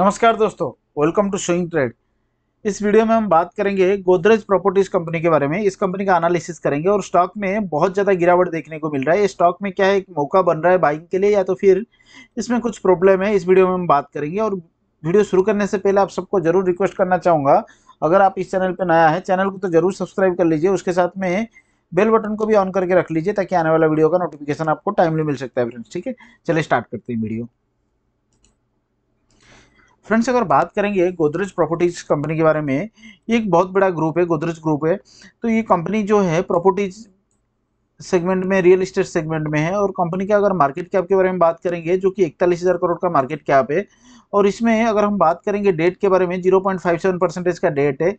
नमस्कार दोस्तों welcome to showing trade इस वीडियो में हम बात करेंगे गोदरेज प्रॉपर्टीज कंपनी के बारे में इस कंपनी का एनालिसिस करेंगे और स्टॉक में बहुत ज़्यादा गिरावट देखने को मिल रहा है इस स्टॉक में क्या है एक मौका बन रहा है बाइंग के लिए या तो फिर इसमें कुछ प्रॉब्लम है इस वीडियो में हम बात करेंगे और वीडियो शुरू करने से पहले आप सबको जरूर रिक्वेस्ट करना चाहूँगा अगर आप इस चैनल पर नया है चैनल को तो जरूर सब्सक्राइब कर लीजिए उसके साथ में बेल बटन को भी ऑन करके रख लीजिए ताकि आने वाला वीडियो का नोटिफिकेशन आपको टाइमली मिल सकता है फ्रेंड्स ठीक है चलिए स्टार्ट करते हैं वीडियो फ्रेंड्स अगर बात करेंगे गोदरेज प्रॉपर्टीज कंपनी के बारे में ये एक बहुत बड़ा ग्रुप है गोदरेज ग्रुप है तो ये कंपनी जो है प्रॉपर्टीज सेगमेंट में रियल इस्टेट सेगमेंट में है और कंपनी का अगर मार्केट कैप के बारे में बात करेंगे जो कि इकतालीस हज़ार करोड़ का मार्केट कैप है और इसमें अगर हम बात करेंगे डेट के बारे में zero point five seven percentage का डेट है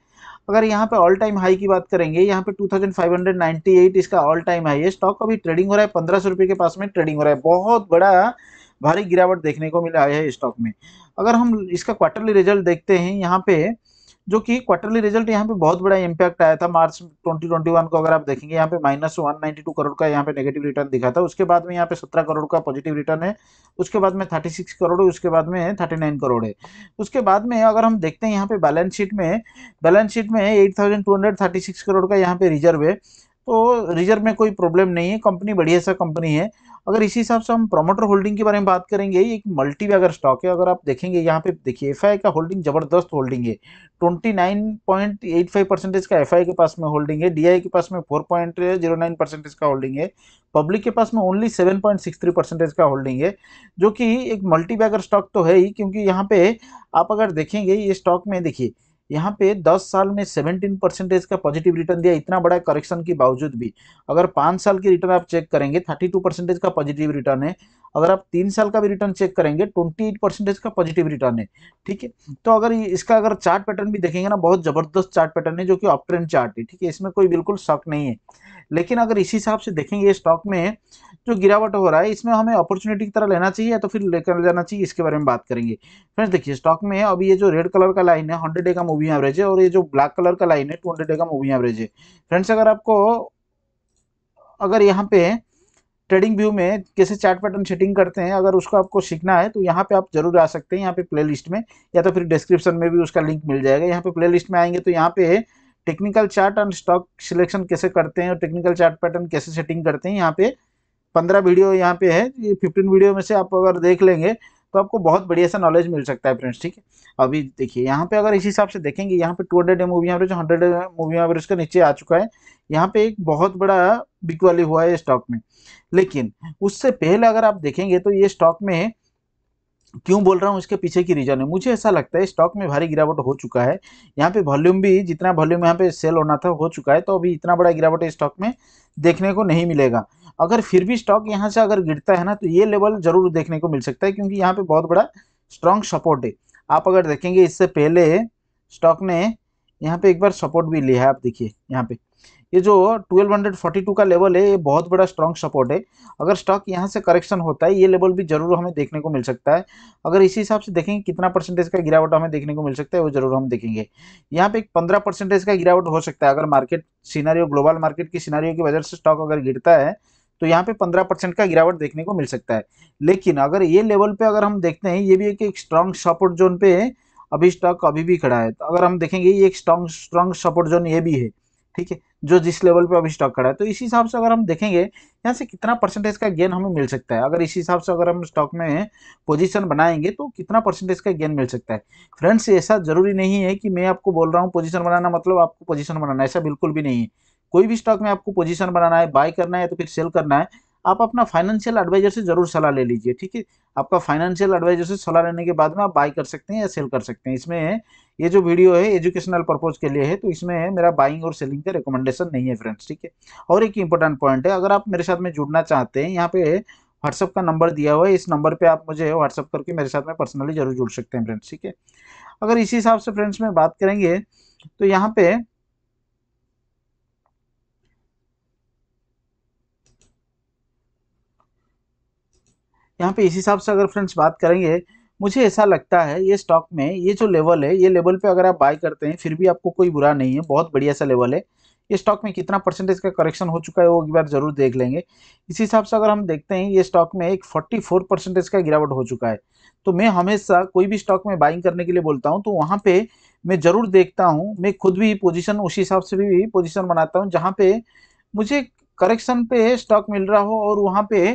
अगर यहाँ पे ऑल टाइम हाई की बात करेंगे यहाँ पे 2598 इसका ऑल टाइम हाई है स्टॉक अभी ट्रेडिंग हो रहा है पंद्रह सौ के पास में ट्रेडिंग हो रहा है बहुत बड़ा भारी गिरावट देखने को मिला है स्टॉक में अगर हम इसका क्वार्टरली रिजल्ट देखते हैं यहाँ पे जो कि क्वार्टरली रिजल्ट यहाँ पे बहुत बड़ा इम्पैक्ट आया था मार्च 2021 को अगर आप देखेंगे यहाँ पे माइनस वन करोड़ का यहाँ पे नेगेटिव रिटर्न दिखा था उसके बाद में यहाँ पे 17 करोड़ का पॉजिटिव रिटर्न है उसके बाद में 36 करोड़ है उसके बाद में 39 करोड़ है उसके बाद में अगर हम देखते हैं यहाँ पे बैलेंस शीट में बैलेंस शीट में एट करोड़ का यहाँ पे रिजर्व है तो रिजर्व में कोई प्रॉब्लम नहीं है कंपनी बढ़िया सा कंपनी है अगर इसी हिसाब से हम प्रोमोटर होल्डिंग के बारे में बात करेंगे एक मल्टी अगर स्टॉक है अगर आप देखेंगे यहाँ पे देखिए एफ का होल्डिंग जबरदस्त होल्डिंग है 29.85 परसेंटेज का एफ के पास में होल्डिंग है डी के पास में 4.09 परसेंटेज का होल्डिंग है पब्लिक के पास में ओनली 7.63 परसेंटेज का होल्डिंग है जो कि एक मल्टी स्टॉक तो है ही क्योंकि यहाँ पे आप अगर देखेंगे ये स्टॉक में देखिए यहाँ पे 10 साल में 17 परसेंटेज का पॉजिटिव रिटर्न दिया इतना बड़ा करेक्शन के बावजूद भी अगर पाँच साल की रिटर्न आप चेक करेंगे 32 परसेंटेज का पॉजिटिव रिटर्न है अगर आप तीन साल का भी रिटर्न चेक करेंगे 28 परसेंटेज का पॉजिटिव रिटर्न है ठीक है तो अगर इसका अगर चार्ट पैटर्न भी देखेंगे ना बहुत ज़बरदस्त चार्ट पैटर्न है जो कि ऑफ ट्रेंड चार्ट है ठीक है इसमें कोई बिल्कुल शक नहीं है लेकिन अगर इसी हिसाब से देखेंगे ये स्टॉक में जो गिरावट हो रहा है इसमें हमें अपॉर्चुनिटी की तरह लेना चाहिए या तो फिर लेकर जाना चाहिए इसके बारे में बात करेंगे फ्रेंड्स देखिए स्टॉक में अभी ये जो रेड कलर का लाइन है हंड्रेड डे का मूविंग एवरेज है और ये जो ब्लैक कलर का लाइन है टू हंड्रेड डे का मूविंग एवरेज है फ्रेंड्स अगर आपको अगर यहाँ पे ट्रेडिंग व्यू में कैसे चार्ट पैटर्न सेटिंग करते हैं अगर उसको आपको सीखना है तो यहाँ पे आप जरूर आ सकते हैं यहाँ पे प्लेलिस्ट में या तो फिर डिस्क्रिप्शन में भी उसका लिंक मिल जाएगा यहाँ पे प्लेलिस्ट में आएंगे तो यहाँ पे technical chart and stock selection कैसे करते हैं और टेक्निकल चार्ट पैटर्न कैसे सेटिंग करते हैं यहाँ पे पंद्रह वीडियो यहाँ पे है फिफ्टीन वीडियो में से आप अगर देख लेंगे तो आपको बहुत बढ़िया सा नॉलेज मिल सकता है फ्रेंड्स ठीक है अभी देखिए यहाँ पे अगर इस हिसाब से देखेंगे यहाँ पे two hundred moving average hundred moving average का नीचे आ चुका है यहाँ पे एक बहुत बड़ा वाली हुआ है स्टॉक में लेकिन उससे पहले अगर आप देखेंगे तो ये स्टॉक में क्यों बोल रहा हूँ इसके पीछे की रीजन है मुझे ऐसा लगता है स्टॉक में भारी गिरावट हो चुका है यहाँ पे वॉल्यूम भी जितना वॉल्यूम यहाँ पे सेल होना था हो चुका है तो अभी इतना बड़ा गिरावट स्टॉक में देखने को नहीं मिलेगा अगर फिर भी स्टॉक यहाँ से अगर गिरता है ना तो ये लेवल जरूर देखने को मिल सकता है क्योंकि यहाँ पे बहुत बड़ा स्ट्रॉन्ग सपोर्ट है आप अगर देखेंगे इससे पहले स्टॉक ने यहाँ पे एक बार सपोर्ट भी लिया है आप देखिए यहाँ पे ये जो 1242 का लेवल है ये बहुत बड़ा स्ट्रॉन्ग सपोर्ट है अगर स्टॉक यहाँ से करेक्शन होता है ये लेवल भी जरूर हमें देखने को मिल सकता है अगर इसी हिसाब से देखेंगे कितना परसेंटेज का गिरावट हमें देखने को मिल सकता है वो जरूर हम देखेंगे यहाँ पे एक पंद्रह परसेंटेज का गिरावट हो सकता है अगर मार्केट सीनारियो ग्लोबल मार्केट की सीनारियो की वजह से स्टॉक अगर गिरता है तो यहाँ पे 15 परसेंट का गिरावट देखने को मिल सकता है लेकिन अगर ये लेवल पे अगर हम देखते हैं ये भी एक, स्ट्रांग सपोर्ट जोन पे अभी स्टॉक अभी भी खड़ा है तो अगर हम देखेंगे ये एक स्ट्रांग स्ट्रांग सपोर्ट जोन ये भी है ठीक है जो जिस लेवल पे अभी स्टॉक खड़ा है तो इसी हिसाब से अगर हम देखेंगे यहाँ से कितना परसेंटेज का गेन हमें मिल सकता है अगर इस हिसाब से अगर हम स्टॉक में पोजीशन बनाएंगे तो कितना परसेंटेज का गेन मिल सकता है फ्रेंड्स ऐसा जरूरी नहीं है कि मैं आपको बोल रहा हूँ पोजीशन बनाना मतलब आपको पोजीशन बनाना ऐसा बिल्कुल भी नहीं है कोई भी स्टॉक में आपको पोजीशन बनाना है बाय करना है तो फिर सेल करना है आप अपना फाइनेंशियल एडवाइजर से जरूर सलाह ले लीजिए ठीक है आपका फाइनेंशियल एडवाइजर से सलाह लेने के बाद में आप बाय कर सकते हैं या सेल कर सकते हैं इसमें ये जो वीडियो है एजुकेशनल पर्पज के लिए है तो इसमें मेरा बाइंग और सेलिंग का रिकमेंडेशन नहीं है फ्रेंड्स ठीक है और एक इंपॉर्टेंट पॉइंट है अगर आप मेरे साथ में जुड़ना चाहते हैं यहाँ पे व्हाट्सअप का नंबर दिया हुआ है इस नंबर पे आप मुझे व्हाट्सअप करके मेरे साथ में पर्सनली जरूर जुड़ सकते हैं फ्रेंड्स ठीक है अगर इसी हिसाब से फ्रेंड्स में बात करेंगे तो यहाँ पे यहाँ पे इस हिसाब से अगर फ्रेंड्स बात करेंगे मुझे ऐसा लगता है ये स्टॉक में ये जो लेवल है ये लेवल पे अगर आप बाय करते हैं फिर भी आपको कोई बुरा नहीं है बहुत बढ़िया सा लेवल है ये स्टॉक में कितना परसेंटेज का करेक्शन हो चुका है वो एक बार जरूर देख लेंगे इस हिसाब से अगर हम देखते हैं ये स्टॉक में एक 44 परसेंटेज का गिरावट हो चुका है तो मैं हमेशा कोई भी स्टॉक में बाइंग करने के लिए बोलता हूँ तो वहाँ पे मैं ज़रूर देखता हूँ मैं खुद भी पोजिशन उसी हिसाब से भी पोजिशन बनाता हूँ जहाँ पे मुझे करेक्शन पे स्टॉक मिल रहा हो और वहाँ पे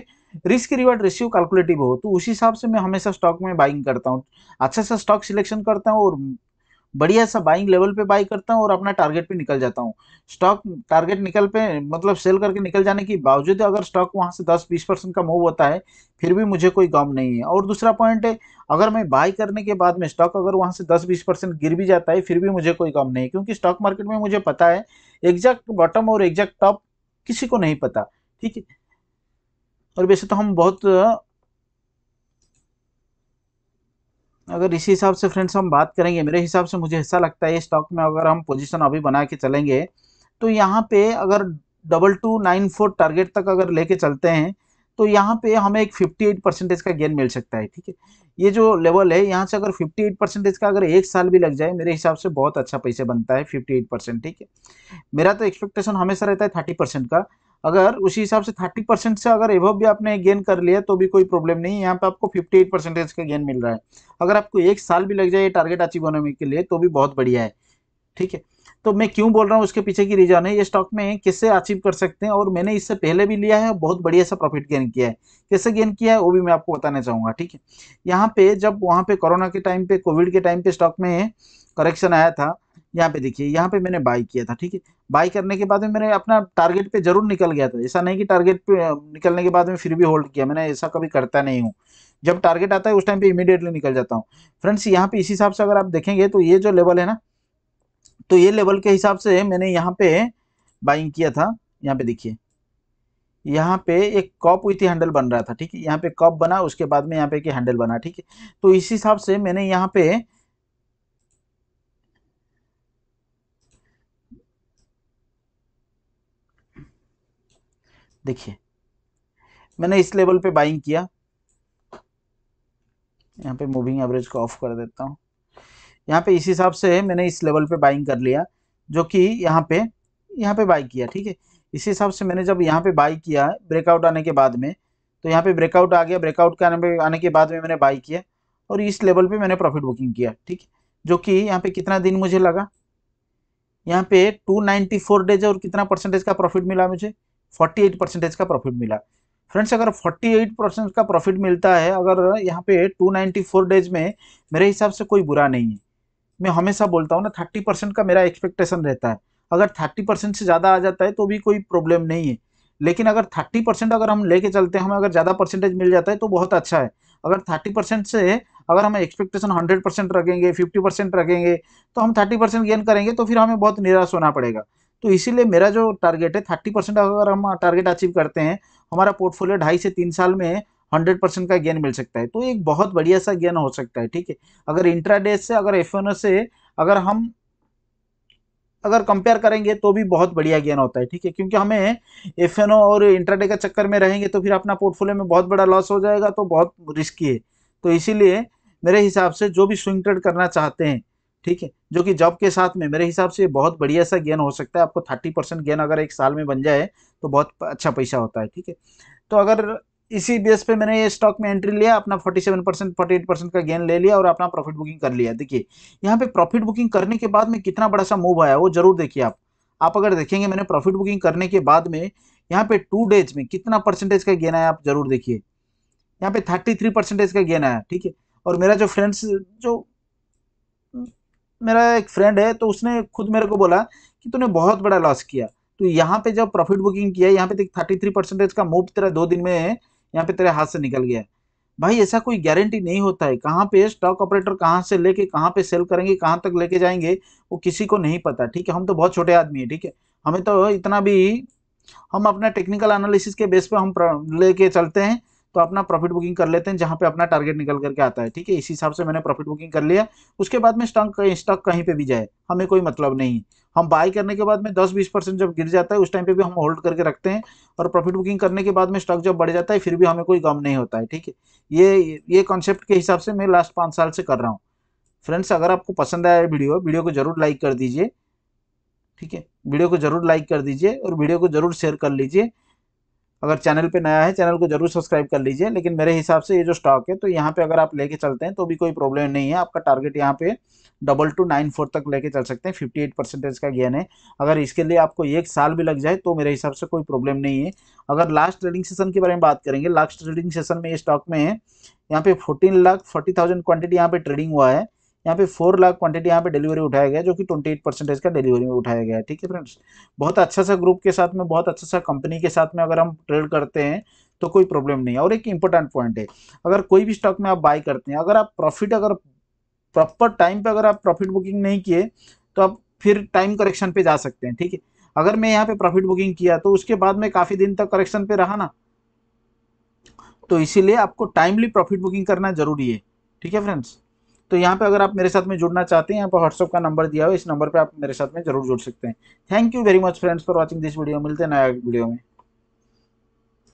रिस्क रिवार्ड रेशियो कैलकुलेटिव हो तो उसी हिसाब से मैं हमेशा स्टॉक में बाइंग करता हूँ अच्छा सा स्टॉक सिलेक्शन करता हूँ और बढ़िया सा बाइंग लेवल पे बाई करता हूँ और अपना टारगेट पे निकल जाता हूँ स्टॉक टारगेट निकल पे मतलब सेल करके निकल जाने के बावजूद अगर स्टॉक वहाँ से 10-20 परसेंट का मूव होता है फिर भी मुझे कोई गम नहीं है और दूसरा पॉइंट है अगर मैं बाई करने के बाद में स्टॉक अगर वहाँ से 10-20 परसेंट गिर भी जाता है फिर भी मुझे कोई गम नहीं क्योंकि स्टॉक मार्केट में मुझे पता है एग्जैक्ट बॉटम और एग्जैक्ट टॉप किसी को नहीं पता ठीक है और वैसे तो हम बहुत अगर इसी हिसाब से फ्रेंड्स हम बात करेंगे मेरे हिसाब से मुझे ऐसा लगता है स्टॉक में अगर हम पोजीशन अभी बना के चलेंगे तो यहाँ पे अगर double two nine four target तक अगर लेके चलते हैं तो यहाँ पे हमें एक एट परसेंटेज का गेन मिल सकता है ठीक है ये जो लेवल है यहाँ से अगर फिफ्टी एट परसेंटेज का अगर एक साल भी लग जाए मेरे हिसाब से बहुत अच्छा पैसे बनता है फिफ्टी एट परसेंट ठीक है मेरा तो एक्सपेक्टेशन हमेशा रहता है थर्टी परसेंट का अगर उसी हिसाब से थर्टी परसेंट से अगर एवब भी आपने गेन कर लिया तो भी कोई प्रॉब्लम नहीं यहाँ पे आपको फिफ्टी एट परसेंटेज का गेन मिल रहा है अगर आपको एक साल भी लग जाए टारगेट अचीव होने के लिए तो भी बहुत बढ़िया है ठीक है तो मैं क्यों बोल रहा हूँ उसके पीछे की रीजन है ये स्टॉक में किससे अचीव कर सकते हैं और मैंने इससे पहले भी लिया है बहुत बढ़िया सा प्रॉफिट गेन किया है कैसे गेन किया है वो भी मैं आपको बताना चाहूँगा ठीक है यहाँ पे जब वहाँ पे कोरोना के टाइम पे कोविड के टाइम पे स्टॉक में करेक्शन आया था यहाँ पे देखिए यहाँ पे मैंने बाई किया था ठीक है बाई करने के बाद में मैंने अपना टारगेट पे जरूर निकल गया था ऐसा नहीं कि टारगेट पे निकलने के बाद में फिर भी होल्ड किया मैंने ऐसा कभी करता नहीं हूँ जब टारगेट आता है उस टाइम पे इमीडिएटली निकल जाता हूँ फ्रेंड्स यहाँ पे इस हिसाब से अगर आप देखेंगे तो ये जो लेवल है ना तो ये लेवल के हिसाब से मैंने यहाँ पे बाइंग किया था यहाँ पे देखिए यहाँ पे एक कॉप हुई थी हैंडल बन रहा था ठीक है यहाँ पे कॉप बना उसके बाद में यहाँ पे हैंडल बना ठीक है तो इस हिसाब से मैंने यहाँ पे देखिए मैंने इस लेवल पे बाइंग किया यहाँ पे मूविंग एवरेज को ऑफ कर देता हूँ यहाँ पे इस हिसाब से मैंने इस लेवल पे बाइंग कर लिया जो कि यहाँ पे यहाँ पे बाई किया ठीक है इस हिसाब से मैंने जब यहाँ पे बाई किया ब्रेकआउट आने के बाद में तो यहाँ पे ब्रेकआउट आ गया ब्रेकआउट के आने, के बाद में मैंने बाई किया और इस लेवल पे मैंने प्रॉफिट बुकिंग किया ठीक है जो कि यहाँ पे कितना दिन मुझे लगा यहाँ पे 294 डेज और कितना परसेंटेज का प्रॉफिट मिला मुझे 48 परसेंटेज का प्रॉफिट मिला फ्रेंड्स अगर 48 परसेंट का प्रॉफिट मिलता है अगर यहाँ पे 294 डेज में मेरे हिसाब से कोई बुरा नहीं है मैं हमेशा बोलता हूँ ना 30 परसेंट का मेरा एक्सपेक्टेशन रहता है अगर 30 परसेंट से ज़्यादा आ जाता है तो भी कोई प्रॉब्लम नहीं है लेकिन अगर 30 परसेंट अगर हम लेके चलते हैं हमें अगर ज़्यादा परसेंटेज मिल जाता है तो बहुत अच्छा है अगर थर्टी परसेंट से अगर हम एक्सपेक्टेशन हंड्रेड परसेंट रखेंगे फिफ्टी परसेंट रखेंगे तो हम थर्टी परसेंट गेन करेंगे तो फिर हमें बहुत निराश होना पड़ेगा तो इसीलिए मेरा जो टारगेट है थर्टी परसेंट अगर हम टारगेट अचीव करते हैं हमारा पोर्टफोलियो ढाई से तीन साल में हंड्रेड परसेंट का गेन मिल सकता है तो एक बहुत बढ़िया सा गेन हो सकता है ठीक है अगर इंट्राडे से अगर एफ से अगर हम अगर कंपेयर करेंगे तो भी बहुत बढ़िया गेन होता है ठीक है क्योंकि हमें एफ और इंट्राडे के चक्कर में रहेंगे तो फिर अपना पोर्टफोलियो में बहुत बड़ा लॉस हो जाएगा तो बहुत रिस्की है तो इसीलिए मेरे हिसाब से जो भी स्विंग ट्रेड करना चाहते हैं ठीक है जो कि जॉब के साथ में मेरे हिसाब से बहुत बढ़िया सा गेन हो सकता है आपको थर्टी परसेंट गेन अगर एक साल में बन जाए तो बहुत अच्छा पैसा होता है ठीक है तो अगर इसी बेस पे मैंने ये स्टॉक में एंट्री लिया अपना सेवन परसेंट फोर्टी परसेंट का गेन ले लिया और अपना प्रॉफिट बुकिंग कर लिया देखिए यहाँ पे प्रॉफिट बुकिंग करने के बाद में कितना बड़ा सा मूव आया वो जरूर देखिए आप आप अगर देखेंगे मैंने प्रॉफिट बुकिंग करने के बाद में यहाँ पे टू डेज में कितना परसेंटेज का गेन आया आप जरूर देखिए यहाँ पे थर्टी थ्री परसेंटेज का गेन आया ठीक है और मेरा जो फ्रेंड्स जो मेरा एक फ्रेंड है तो उसने खुद मेरे को बोला कि तूने बहुत बड़ा लॉस किया तो यहाँ पे जब प्रॉफिट बुकिंग किया यहाँ पे थर्टी थ्री परसेंटेज का मूव तेरा दो दिन में यहाँ पे तेरे हाथ से निकल गया भाई ऐसा कोई गारंटी नहीं होता है कहाँ पे स्टॉक ऑपरेटर कहाँ से लेके कहाँ पे सेल करेंगे कहाँ तक लेके जाएंगे वो किसी को नहीं पता ठीक है हम तो बहुत छोटे आदमी है ठीक है हमें तो इतना भी हम अपना टेक्निकल एनालिसिस के बेस पे हम लेके चलते हैं तो अपना प्रॉफिट बुकिंग कर लेते हैं जहां पे अपना टारगेट निकल करके आता है ठीक है इस हिसाब से मैंने प्रॉफिट बुकिंग कर लिया उसके बाद में स्टॉक स्टॉक कहीं पे भी जाए हमें कोई मतलब नहीं हम बाय करने के बाद में 10-20 परसेंट जब गिर जाता है उस टाइम पे भी हम होल्ड करके रखते हैं और प्रॉफिट बुकिंग करने के बाद में स्टॉक जब बढ़ जाता है फिर भी हमें कोई गम नहीं होता है ठीक है ये ये कॉन्सेप्ट के हिसाब से मैं लास्ट पाँच साल से कर रहा हूँ फ्रेंड्स अगर आपको पसंद आया वीडियो वीडियो को जरूर लाइक कर दीजिए ठीक है वीडियो को जरूर लाइक कर दीजिए और वीडियो को जरूर शेयर कर लीजिए अगर चैनल पे नया है चैनल को जरूर सब्सक्राइब कर लीजिए लेकिन मेरे हिसाब से ये जो स्टॉक है तो यहाँ पे अगर आप लेके चलते हैं तो भी कोई प्रॉब्लम नहीं है आपका टारगेट यहाँ पे डबल टू नाइन फोर तक लेके चल सकते हैं फिफ्टी एट परसेंटेज का गेन है अगर इसके लिए आपको एक साल भी लग जाए तो मेरे हिसाब से कोई प्रॉब्लम नहीं है अगर लास्ट ट्रेडिंग सेशन के बारे में बात करेंगे लास्ट ट्रेडिंग सेशन में ये स्टॉक में है यहाँ पे fourteen lakh forty thousand quantity यहाँ पे ट्रेडिंग हुआ है यहाँ पे फोर लाख क्वांटिटी यहाँ पे डिलीवरी उठाया गया जो कि ट्वेंटी एट परसेंटेज का डिलीवरी में उठाया गया है ठीक है फ्रेंड्स बहुत अच्छा सा ग्रुप के साथ में बहुत अच्छा सा कंपनी के साथ में अगर हम ट्रेड करते हैं तो कोई प्रॉब्लम नहीं है और एक इंपॉर्टेंट पॉइंट है अगर कोई भी स्टॉक में आप बाय करते हैं अगर आप प्रॉफिट अगर प्रॉपर टाइम पर अगर आप प्रॉफिट बुकिंग नहीं किए तो आप फिर टाइम करेक्शन पे जा सकते हैं ठीक है अगर मैं यहाँ पे प्रॉफिट बुकिंग किया तो उसके बाद में काफ़ी दिन तक करेक्शन पे रहा ना तो इसीलिए आपको टाइमली प्रॉफिट बुकिंग करना जरूरी है ठीक है फ्रेंड्स तो यहाँ पे अगर आप मेरे साथ में जुड़ना चाहते हैं यहाँ पर व्हाट्सअप का नंबर दिया हुआ इस नंबर पर आप मेरे साथ में जरूर जुड़ सकते हैं thank you very much friends for watching this video मिलते हैं नया वीडियो में